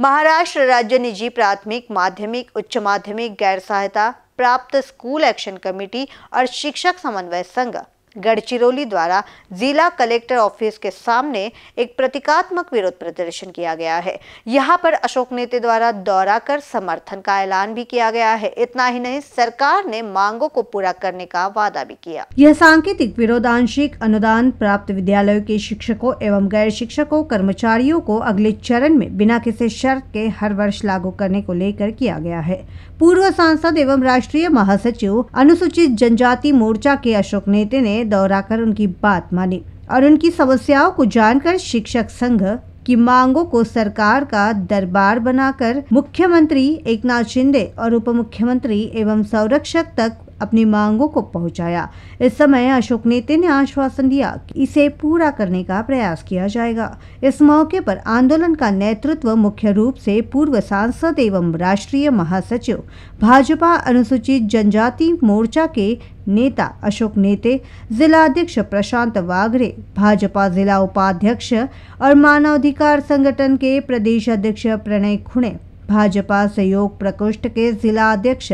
महाराष्ट्र राज्य निजी प्राथमिक माध्यमिक उच्च माध्यमिक गैर सहायता प्राप्त स्कूल एक्शन कमेटी और शिक्षक समन्वय संघ गढ़चिरौली द्वारा जिला कलेक्टर ऑफिस के सामने एक प्रतीकात्मक विरोध प्रदर्शन किया गया है यहाँ पर अशोक नेते द्वारा दौरा कर समर्थन का ऐलान भी किया गया है इतना ही नहीं सरकार ने मांगों को पूरा करने का वादा भी किया यह सांकेतिक विरोध आंशिक अनुदान प्राप्त विद्यालयों के शिक्षकों एवं गैर शिक्षकों कर्मचारियों को अगले चरण में बिना किसी शर्त के हर वर्ष लागू करने को लेकर किया गया है पूर्व सांसद एवं राष्ट्रीय महासचिव अनुसूचित जनजाति मोर्चा के अशोक नेते ने दौरा कर उनकी बात मानी और उनकी समस्याओं को जानकर शिक्षक संघ की मांगों को सरकार का दरबार बनाकर मुख्यमंत्री एकनाथ शिंदे और उप मुख्यमंत्री एवं संरक्षक तक अपनी मांगों को पहुंचाया इस समय अशोक नेते ने आश्वासन दिया कि इसे पूरा करने का प्रयास किया जाएगा इस मौके पर आंदोलन का नेतृत्व मुख्य रूप से पूर्व सांसद एवं राष्ट्रीय महासचिव भाजपा अनुसूचित जनजाति मोर्चा के नेता अशोक नेते जिलाध्यक्ष प्रशांत वागरे भाजपा जिला उपाध्यक्ष और मानवाधिकार संगठन के प्रदेश अध्यक्ष प्रणय खुणे भाजपा सहयोग प्रकोष्ठ के जिला अध्यक्ष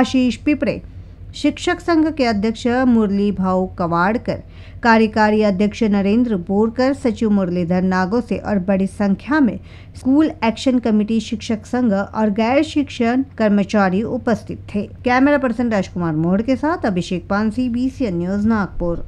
आशीष पिपरे शिक्षक संघ के अध्यक्ष मुरली भाऊ कवाड़कर कार्यकारी अध्यक्ष नरेंद्र बोरकर सचिव मुरलीधर नागोसे और बड़ी संख्या में स्कूल एक्शन कमेटी शिक्षक संघ और गैर शिक्षण कर्मचारी उपस्थित थे कैमरा पर्सन राजकुमार मोड़ के साथ अभिषेक पानसी बी न्यूज नागपुर